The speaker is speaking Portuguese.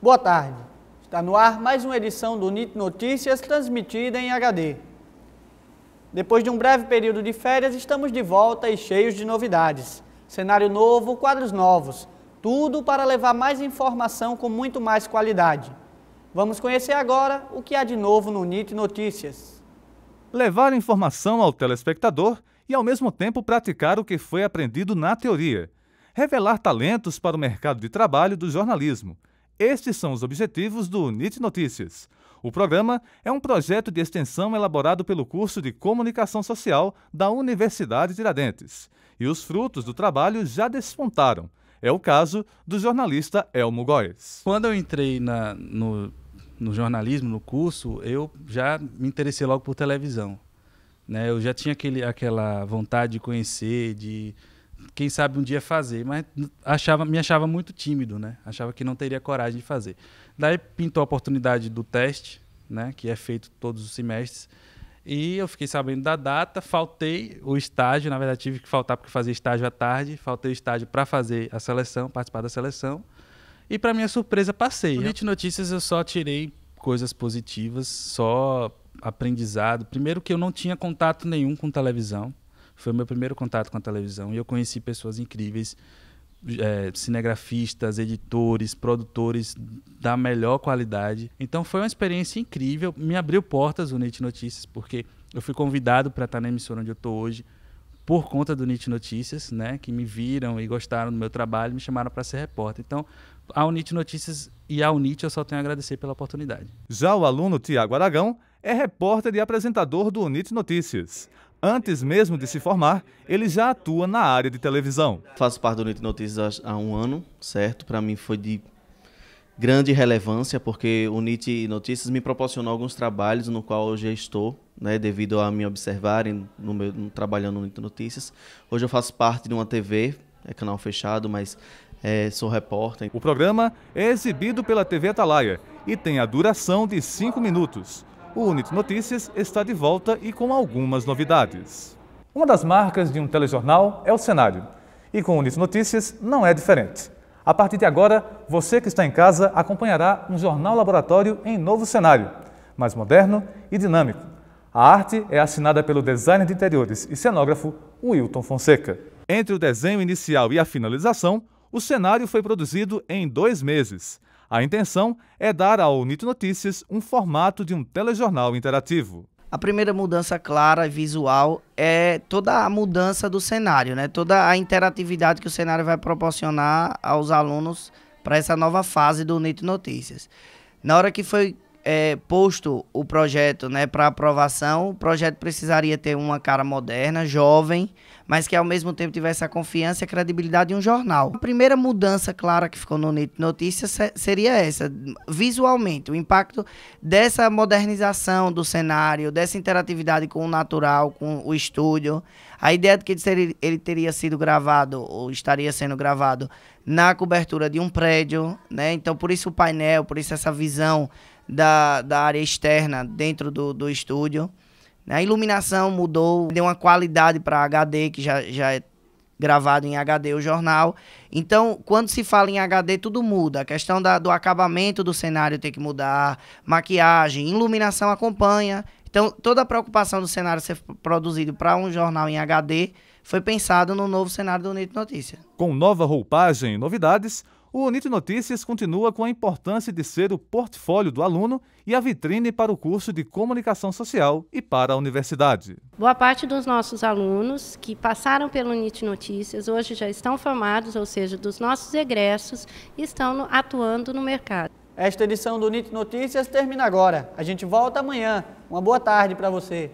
Boa tarde. Está no ar mais uma edição do NIT Notícias transmitida em HD. Depois de um breve período de férias, estamos de volta e cheios de novidades. Cenário novo, quadros novos. Tudo para levar mais informação com muito mais qualidade. Vamos conhecer agora o que há de novo no NIT Notícias. Levar informação ao telespectador e, ao mesmo tempo, praticar o que foi aprendido na teoria. Revelar talentos para o mercado de trabalho do jornalismo estes são os objetivos do NIT Notícias. O programa é um projeto de extensão elaborado pelo curso de Comunicação Social da Universidade Tiradentes. E os frutos do trabalho já despontaram. É o caso do jornalista Elmo Góes. Quando eu entrei na, no, no, jornalismo, no curso, eu já me interessei logo por televisão. Né? Eu já tinha aquele, aquela vontade de conhecer, de quem sabe um dia fazer, mas achava, me achava muito tímido, né? Achava que não teria coragem de fazer. Daí pintou a oportunidade do teste, né? Que é feito todos os semestres. E eu fiquei sabendo da data, faltei o estágio, na verdade tive que faltar porque fazia estágio à tarde, faltei o estágio para fazer a seleção, participar da seleção. E para minha surpresa passei. No né? Notícias eu só tirei coisas positivas, só aprendizado. Primeiro que eu não tinha contato nenhum com televisão. Foi o meu primeiro contato com a televisão e eu conheci pessoas incríveis, é, cinegrafistas, editores, produtores da melhor qualidade. Então foi uma experiência incrível, me abriu portas o NIT Notícias, porque eu fui convidado para estar na emissora onde eu estou hoje por conta do NIT Notícias, né, que me viram e gostaram do meu trabalho, me chamaram para ser repórter. Então, a NIT Notícias e a NIT eu só tenho a agradecer pela oportunidade. Já o aluno Tiago Aragão é repórter e apresentador do NIT Notícias. Antes mesmo de se formar, ele já atua na área de televisão. Faço parte do Noite Notícias há um ano, certo? Para mim foi de grande relevância, porque o NIT Notícias me proporcionou alguns trabalhos no qual hoje já estou, né, devido a me observarem no meu, trabalhando no NIT Notícias. Hoje eu faço parte de uma TV, é canal fechado, mas é, sou repórter. O programa é exibido pela TV Atalaia e tem a duração de 5 minutos o Unit Notícias está de volta e com algumas novidades. Uma das marcas de um telejornal é o cenário. E com o Unit Notícias não é diferente. A partir de agora, você que está em casa acompanhará um jornal laboratório em novo cenário, mais moderno e dinâmico. A arte é assinada pelo designer de interiores e cenógrafo Wilton Fonseca. Entre o desenho inicial e a finalização, o cenário foi produzido em dois meses. A intenção é dar ao Nito Notícias um formato de um telejornal interativo. A primeira mudança clara e visual é toda a mudança do cenário, né? toda a interatividade que o cenário vai proporcionar aos alunos para essa nova fase do Nito Notícias. Na hora que foi é, posto o projeto né, para aprovação, o projeto precisaria ter uma cara moderna, jovem, mas que ao mesmo tempo tivesse a confiança e a credibilidade de um jornal. A primeira mudança clara que ficou no Notícias seria essa, visualmente, o impacto dessa modernização do cenário, dessa interatividade com o natural, com o estúdio. A ideia de que ele teria sido gravado, ou estaria sendo gravado, na cobertura de um prédio, né? Então, por isso o painel, por isso essa visão da, da área externa dentro do, do estúdio. A iluminação mudou, deu uma qualidade para HD, que já, já é gravado em HD o jornal. Então, quando se fala em HD, tudo muda. A questão da, do acabamento do cenário tem que mudar, maquiagem, iluminação acompanha. Então, toda a preocupação do cenário ser produzido para um jornal em HD foi pensado no novo cenário do Neto Notícia. Com nova roupagem e novidades, o Unite Notícias continua com a importância de ser o portfólio do aluno e a vitrine para o curso de comunicação social e para a universidade. Boa parte dos nossos alunos que passaram pelo Unite Notícias hoje já estão formados, ou seja, dos nossos egressos, estão atuando no mercado. Esta edição do Unite Notícias termina agora. A gente volta amanhã. Uma boa tarde para você.